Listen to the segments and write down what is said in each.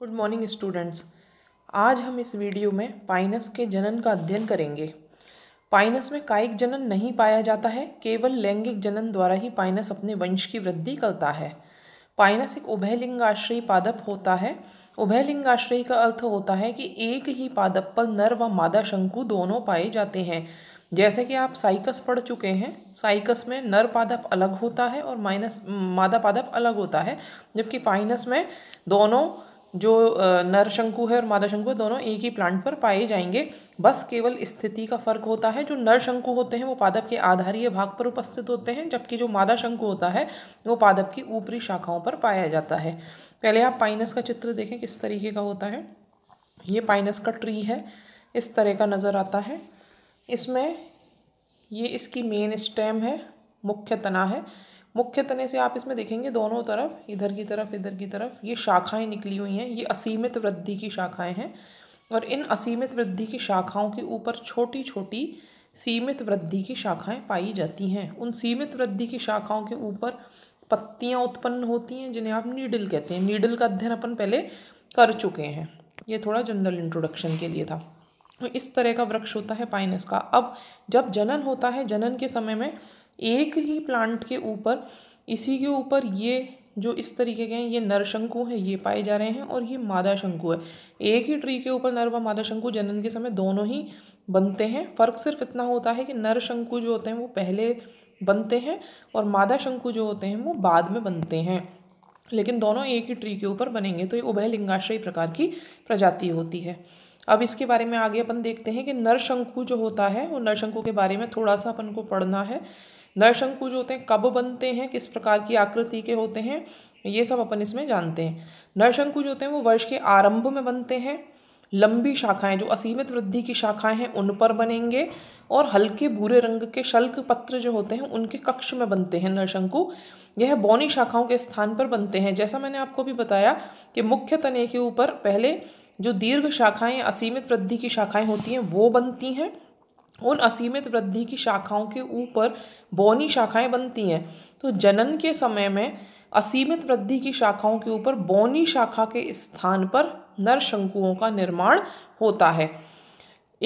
good morning students आज हम इस वीडियो में पाइनस के जनन का अध्ययन करेंगे पाइनस में कायिक जनन नहीं पाया जाता है केवल लैंगिक जनन द्वारा ही पाइनस अपने वंश की वृद्धि करता है पाइनस एक उभयलिंगाश्रयी पादप होता है उभयलिंगाश्रयी का अर्थ होता है कि एक ही पादप पर नर व मादा शंकु दोनों पाए जाते हैं जैसे कि आप साइकस पढ़ चुके हैं साइकस में नर पादप अलग होता है और माइनस मादा पादप अलग होता है जबकि पाइनस में दोनों जो नर शंकु है और मादा शंकु है दोनों एक ही प्लांट पर पाए जाएंगे बस केवल स्थिति का फर्क होता है जो नर शंकु होते हैं वो पादप के आधारीय भाग पर उपस्थित होते हैं जबकि जो मादा शंकु होता है वो पादप की ऊपरी शाखाओं पर पाया जाता है पहले आप पाइनस का चित्र देखें किस तरीके का होता है ये पाइनस का ट्री है इस तरह का नज़र आता है इसमें ये इसकी मेन स्टेम है मुख्य तना है मुख्य तने से आप इसमें देखेंगे दोनों तरफ इधर की तरफ इधर की तरफ ये शाखाएं निकली हुई हैं ये असीमित वृद्धि की शाखाएं हैं और इन असीमित वृद्धि की शाखाओं के ऊपर छोटी छोटी सीमित वृद्धि की शाखाएं पाई जाती हैं उन सीमित वृद्धि की शाखाओं के ऊपर पत्तियां उत्पन्न होती हैं जिन्हें आप नीडल कहते हैं नीडल का अध्ययन अपन पहले कर चुके हैं ये थोड़ा जनरल इंट्रोडक्शन के लिए था तो इस तरह का वृक्ष होता है पाइनस का अब जब जनन होता है जनन के समय में एक ही प्लांट के ऊपर इसी के ऊपर ये जो इस तरीके के हैं ये नर शंकु हैं ये पाए जा रहे हैं और ये मादा शंकु है एक ही ट्री के ऊपर नर व मादा शंकु जनन के समय दोनों ही बनते हैं फ़र्क सिर्फ इतना होता है कि नर शंकु जो होते हैं वो पहले बनते हैं और मादा शंकु जो होते हैं वो बाद में बनते हैं लेकिन दोनों एक ही ट्री के ऊपर बनेंगे तो ये उभय लिंगाश्रय प्रकार की प्रजाति होती है अब इसके बारे में आगे अपन देखते हैं कि नरशंकु जो होता है वो नरशंकु के बारे में थोड़ा सा अपन को पढ़ना है नरशंकु जो होते हैं कब बनते हैं किस प्रकार की आकृति के होते हैं ये सब अपन इसमें जानते हैं नरशंकु जो होते हैं वो वर्ष के आरंभ में बनते हैं लंबी शाखाएं जो असीमित वृद्धि की शाखाएं हैं उन पर बनेंगे और हल्के भूरे रंग के शल्क पत्र जो होते हैं उनके कक्ष में बनते हैं नरशंकु यह बौनी शाखाओं के स्थान पर बनते हैं जैसा मैंने आपको भी बताया कि मुख्य तने के ऊपर पहले जो दीर्घ शाखाएं असीमित वृद्धि की शाखाएं होती हैं वो बनती हैं उन असीमित वृद्धि की शाखाओं के ऊपर बौनी शाखाएं बनती हैं तो जनन के समय में असीमित वृद्धि की शाखाओं के ऊपर बौनी शाखा के स्थान पर नर शंकुओं का निर्माण होता है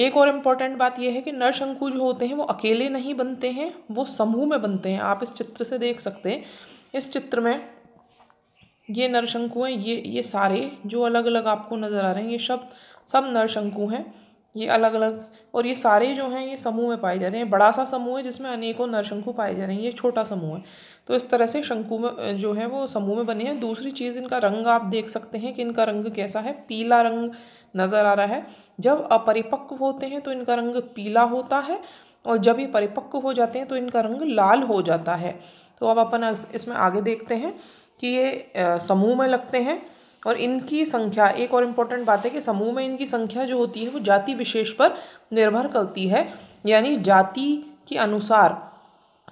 एक और इम्पॉर्टेंट बात यह है कि नर शंकु जो होते हैं वो अकेले नहीं बनते हैं वो समूह में बनते हैं आप इस चित्र से देख सकते हैं इस चित्र में ये नरशंकु हैं ये ये सारे जो अलग अलग आपको नज़र आ रहे हैं ये सब सब नरशंकु हैं ये अलग अलग और ये सारे जो हैं ये समूह में पाए जा रहे हैं बड़ा सा समूह है जिसमें अनेकों नरशंकु पाए जा रहे हैं ये छोटा समूह है तो इस तरह से शंकु में जो है वो समूह में बने हैं दूसरी चीज़ इनका रंग आप देख सकते हैं कि इनका रंग कैसा है पीला रंग नज़र आ रहा है जब अपरिपक्व होते हैं तो इनका रंग पीला होता है और जब ये परिपक्व हो जाते हैं तो इनका रंग लाल हो जाता है तो अब अपन इसमें आगे देखते हैं कि ये समूह में लगते हैं और इनकी संख्या एक और इम्पॉर्टेंट बात है कि समूह में इनकी संख्या जो होती है वो जाति विशेष पर निर्भर करती है यानी जाति के अनुसार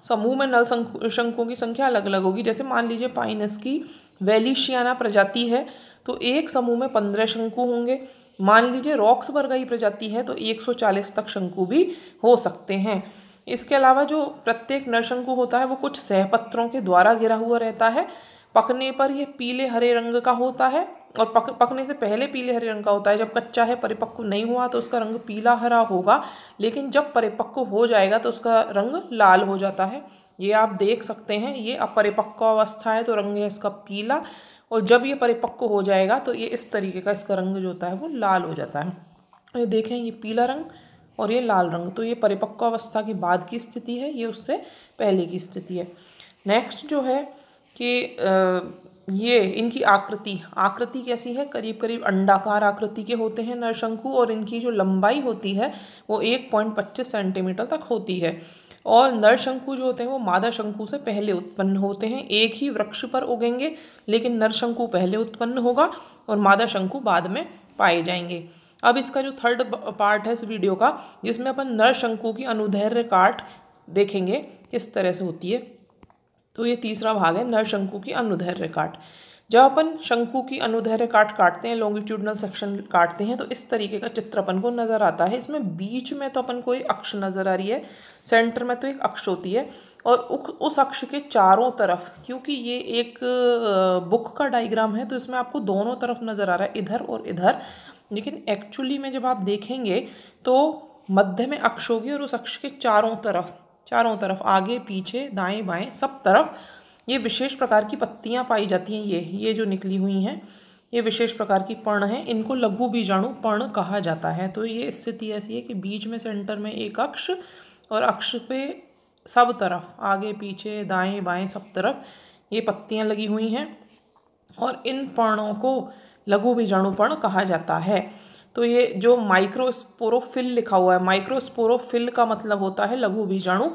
समूह में नल शंकुओं की संख्या अलग अलग होगी जैसे मान लीजिए पाइनस की वैलिशियाना प्रजाति है तो एक समूह में पंद्रह शंकु होंगे मान लीजिए रॉक्स वर्गाई प्रजाति है तो 140 तक शंकु भी हो सकते हैं इसके अलावा जो प्रत्येक नरशंकु होता है वो कुछ सहपत्रों के द्वारा घिरा हुआ रहता है पकने पर यह पीले हरे रंग का होता है और पक पकने से पहले पीले हरे रंग का होता है जब कच्चा है परिपक्व नहीं हुआ तो उसका रंग पीला हरा होगा लेकिन जब परिपक्व हो जाएगा तो उसका रंग लाल हो जाता है ये आप देख सकते हैं ये अपरिपक्व अवस्था है तो रंग है इसका पीला और जब ये परिपक्व हो जाएगा तो ये इस तरीके का इसका रंग जो होता है वो लाल हो जाता है ये देखें ये पीला रंग और ये लाल रंग तो ये परिपक्व अवस्था के बाद की स्थिति है ये उससे पहले की स्थिति है नेक्स्ट जो है कि ये इनकी आकृति आकृति कैसी है करीब करीब अंडाकार आकृति के होते हैं नरशंकु और इनकी जो लंबाई होती है वो एक पॉइंट पच्चीस सेंटीमीटर तक होती है और नरशंकु जो होते हैं वो मादा शंकु से पहले उत्पन्न होते हैं एक ही वृक्ष पर उगेंगे लेकिन नरशंकु पहले उत्पन्न होगा और मादा शंकु बाद में पाए जाएंगे अब इसका जो थर्ड पार्ट है इस वीडियो का जिसमें अपन नरशंकु की अनुधैर्य काट देखेंगे किस तरह से होती है तो ये तीसरा भाग है नरशंकु की अनुधैर्य काट जब अपन शंकु की अनुधैर्य काट काटते हैं लॉन्गिट्यूडनल सेक्शन काटते हैं तो इस तरीके का चित्र अपन को नज़र आता है इसमें बीच में तो अपन को एक अक्ष नज़र आ रही है सेंटर में तो एक अक्ष होती है और उस अक्ष के चारों तरफ क्योंकि ये एक बुक का डायग्राम है तो इसमें आपको दोनों तरफ नज़र आ रहा है इधर और इधर लेकिन एक्चुअली में जब आप देखेंगे तो मध्य में अक्ष होगी और उस अक्ष के चारों तरफ चारों तरफ आगे पीछे दाएं बाएं सब तरफ ये विशेष प्रकार की पत्तियाँ पाई जाती हैं ये ये जो निकली हुई हैं ये विशेष प्रकार की पर्ण है इनको लघु बीजाणु पर्ण कहा जाता है तो ये स्थिति ऐसी है कि बीज में सेंटर में एक अक्ष और अक्ष पे सब तरफ आगे पीछे दाएं बाएं सब तरफ ये पत्तियाँ लगी हुई हैं और इन पर्णों को लघु बीजाणु पर्ण कहा जाता है तो ये जो माइक्रोस्पोरोफिल लिखा हुआ है माइक्रोस्पोरोफिल का मतलब होता है लघु बीजाणु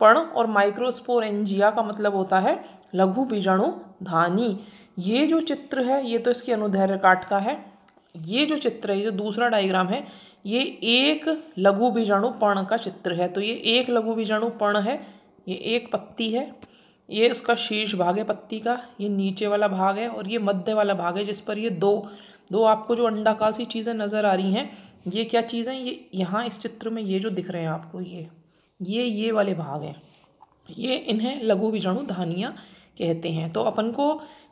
पर्ण और माइक्रोस्पोरेंजिया का मतलब होता है लघु बीजाणु धानी ये जो चित्र है ये तो इसकी अनुधैर्य काट का है ये जो चित्र है ये जो दूसरा डायग्राम है ये एक लघु बीजाणु पर्ण का चित्र है तो ये एक लघु बीजाणु पर्ण है ये एक पत्ती है ये उसका शीर्ष भाग है पत्ती का ये नीचे वाला भाग है और ये मध्य वाला भाग है जिस पर ये दो दो आपको जो अंडाकार सी चीज़ें नज़र आ रही हैं ये क्या चीज़ें ये यहाँ इस चित्र में ये जो दिख रहे हैं आपको ये ये ये वाले भाग हैं ये इन्हें लघु बीजाणु धानियाँ कहते हैं तो अपन को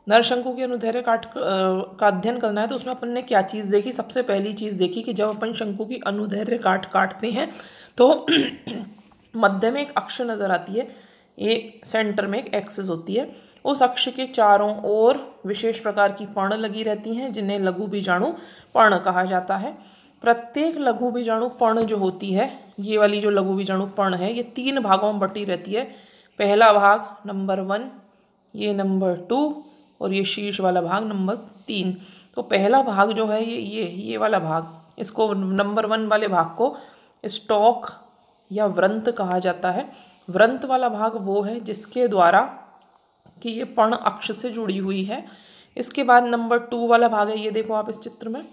नरशंकु के अनुधैर्य काट का अध्ययन करना है तो उसमें अपन ने क्या चीज़ देखी सबसे पहली चीज़ देखी कि जब अपन शंकु की अनुधैर्य काट काटते हैं तो मध्य में एक अक्ष नज़र आती है ये सेंटर में एक एक्सेस होती है उस अक्ष के चारों ओर विशेष प्रकार की पर्ण लगी रहती हैं जिन्हें लघु बीजाणु पर्ण कहा जाता है प्रत्येक लघु बीजाणु पर्ण जो होती है ये वाली जो लघु बीजाणु पर्ण है ये तीन भागों में बटी रहती है पहला भाग नंबर वन ये नंबर टू और ये शीर्ष वाला भाग नंबर तीन तो पहला भाग जो है ये ये ये वाला भाग इसको नंबर वन वाले भाग को स्टॉक या व्रंत कहा जाता है व्रंत वाला भाग वो है जिसके द्वारा कि ये पण अक्ष से जुड़ी हुई है इसके बाद नंबर टू वाला भाग है ये देखो आप इस चित्र में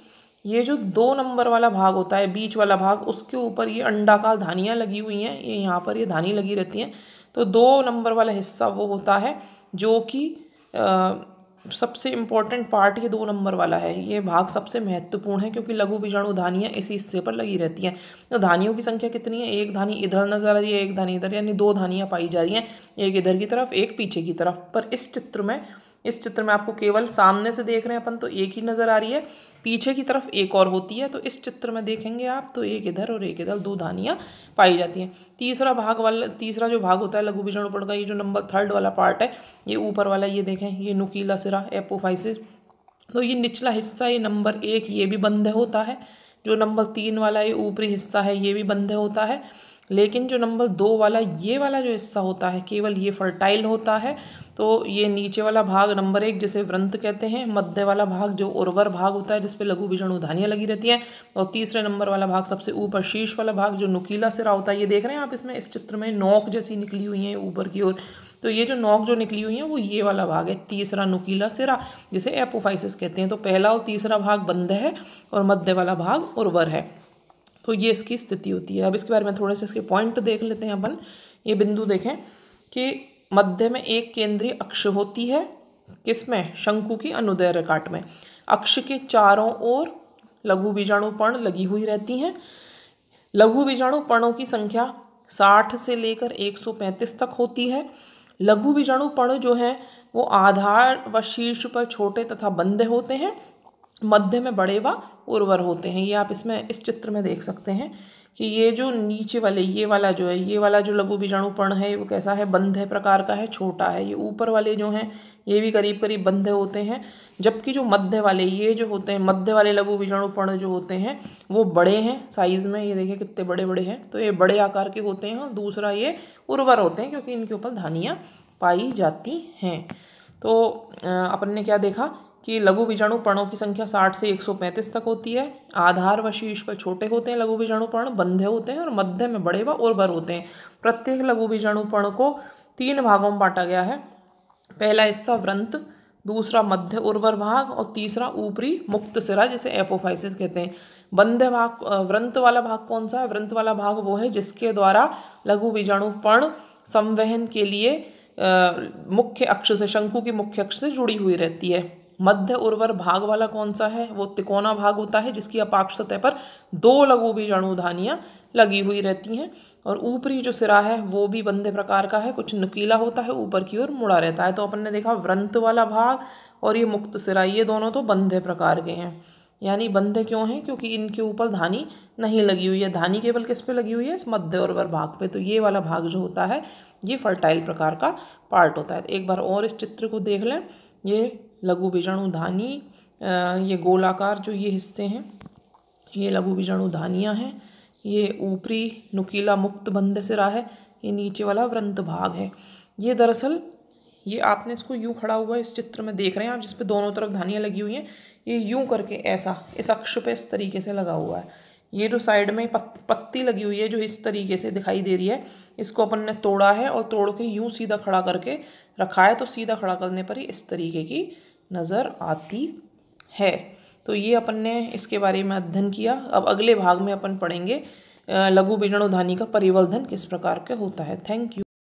ये जो दो नंबर वाला भाग होता है बीच वाला भाग उसके ऊपर ये अंडाकार धानियाँ लगी हुई हैं ये यहाँ पर ये धानी लगी रहती हैं तो दो नंबर वाला हिस्सा वो होता है जो कि सबसे इम्पॉर्टेंट पार्ट ये दो नंबर वाला है ये भाग सबसे महत्वपूर्ण है क्योंकि लघु बीजाणु धानियाँ इसी हिस्से पर लगी रहती हैं तो धानियों की संख्या कितनी है एक धानी इधर नजर आ रही है एक धानी इधर यानी दो धानियाँ पाई जा रही हैं एक इधर की तरफ एक पीछे की तरफ पर इस चित्र में इस चित्र में आपको केवल सामने से देख रहे हैं अपन तो एक ही नज़र आ रही है पीछे की तरफ एक और होती है तो इस चित्र में देखेंगे आप तो एक इधर और एक इधर दो धानियाँ पाई जाती हैं तीसरा भाग वाला तीसरा जो भाग होता है लघु भीषण उपड़ का ये जो नंबर थर्ड वाला पार्ट है ये ऊपर वाला ये देखें ये नुकीला सिरा एपोफाइसिस तो ये निचला हिस्सा ये नंबर एक ये भी बंद होता है जो नंबर तीन वाला ये ऊपरी हिस्सा है ये भी बंद होता है लेकिन जो नंबर दो वाला ये वाला जो हिस्सा होता है केवल ये फर्टाइल होता है तो ये नीचे वाला भाग नंबर एक जिसे व्रंत कहते हैं मध्य वाला भाग जो उर्वर भाग होता है जिसपे लघु भीषण धानियाँ लगी रहती हैं और तीसरे नंबर वाला भाग सबसे ऊपर शीर्ष वाला भाग जो नुकीला सिरा होता है ये देख रहे हैं आप इसमें इस चित्र में नोक जैसी निकली हुई है ऊपर की ओर तो ये जो नोक जो निकली हुई है वो ये वाला भाग है तीसरा नुकीला सिरा जिसे एपोफाइसिस कहते हैं तो पहला और तीसरा भाग बंद है और मध्य वाला भाग उर्वर है तो ये इसकी स्थिति होती है अब इसके बारे में थोड़े से इसके पॉइंट देख लेते हैं अपन ये बिंदु देखें कि मध्य में एक केंद्रीय अक्ष होती है किसमें शंकु की अनुदय रेखाट में अक्ष के चारों ओर लघु बीजाणु पर्ण लगी हुई रहती हैं लघु बीजाणु पर्णों की संख्या साठ से लेकर एक सौ पैंतीस तक होती है लघु बीजाणु पर्ण जो हैं वो आधार व शीर्ष पर छोटे तथा बंदे होते हैं मध्य में बड़े व उर्वर होते हैं ये आप इसमें इस चित्र में देख सकते हैं कि ये जो नीचे वाले ये वाला जो है ये वाला जो लघु बीजाणुपर्ण है वो कैसा है बंध है प्रकार का है छोटा है ये ऊपर वाले जो हैं ये भी करीब करीब बंधे होते हैं जबकि जो मध्य वाले ये जो होते हैं मध्य वाले लघु बीजाणुपर्ण जो होते हैं वो बड़े हैं साइज़ में ये देखिए कितने बड़े बड़े हैं तो ये बड़े आकार के होते हैं और दूसरा ये उर्वर होते हैं क्योंकि इनके ऊपर धानियाँ पाई जाती हैं तो अपन ने क्या देखा कि लघु बीजाणु पर्णों की संख्या 60 से 135 तक होती है आधार व शीर्ष पर छोटे होते हैं लघु बीजाणु पर्ण बंधे होते हैं और मध्य में बड़े व उर्वर होते हैं प्रत्येक लघु बीजाणु पर्ण को तीन भागों में बांटा गया है पहला हिस्सा व्रंत दूसरा मध्य उर्वर भाग और तीसरा ऊपरी मुक्त सिरा जिसे एपोफाइसिस कहते हैं बंध भाग व्रंत वाला भाग कौन सा है व्रंत वाला भाग वो है जिसके द्वारा लघु बीजाणु पर्ण संवहन के लिए मुख्य अक्ष से शंकु की मुख्य अक्ष से जुड़ी हुई रहती है मध्य उर्वर भाग वाला कौन सा है वो तिकोना भाग होता है जिसकी अपाक्ष सतह पर दो लघु बीजाणुधानियाँ लगी हुई रहती हैं और ऊपरी जो सिरा है वो भी बंधे प्रकार का है कुछ नुकीला होता है ऊपर की ओर मुड़ा रहता है तो अपन ने देखा व्रंत वाला भाग और ये मुक्त सिरा ये दोनों तो बंधे प्रकार के हैं यानी बंधे क्यों हैं क्योंकि इनके ऊपर धानी नहीं लगी हुई है धानी केवल किस पे लगी हुई है इस मध्य और वर भाग पे तो ये वाला भाग जो होता है ये फर्टाइल प्रकार का पार्ट होता है एक बार और इस चित्र को देख लें ये लघु धानी ये गोलाकार जो ये हिस्से हैं ये लघु धानियाँ हैं ये ऊपरी नुकीला मुक्त बंध सिरा है ये नीचे वाला व्रंत भाग है ये दरअसल ये आपने इसको यूँ खड़ा हुआ इस चित्र में देख रहे हैं आप जिस पे दोनों तरफ धानियाँ लगी हुई हैं ये यूँ करके ऐसा इस अक्ष पे इस तरीके से लगा हुआ है ये जो साइड में पत, पत्ती लगी हुई है जो इस तरीके से दिखाई दे रही है इसको अपन ने तोड़ा है और तोड़ के यूँ सीधा खड़ा करके रखा है तो सीधा खड़ा करने पर ही इस तरीके की नज़र आती है तो ये अपन ने इसके बारे में अध्ययन किया अब अगले भाग में अपन पढ़ेंगे लघु बीजाणुधानी का परिवर्धन किस प्रकार के होता है थैंक यू